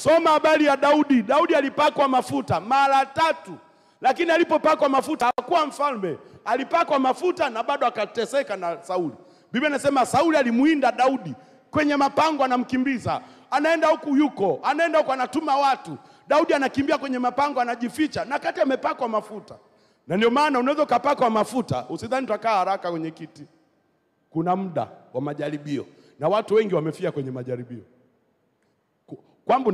Soma habari ya Daudi. Daudi alipakwa mafuta mara tatu, lakini alipopakwa mafuta hakuwa mfalme. Alipakwa mafuta na bado akateseka na Sauli. Biblia inasema Sauli alimuinda Daudi kwenye mapango, anamkimbiza, anaenda huku yuko, anaenda huku, anatuma watu. Daudi anakimbia kwenye mapango, anajificha na kati amepakwa mafuta. Na ndio maana unaweza ukapakwa mafuta, usidhani tutakaa haraka kwenye kiti. Kuna muda wa majaribio, na watu wengi wamefia kwenye majaribio kwamba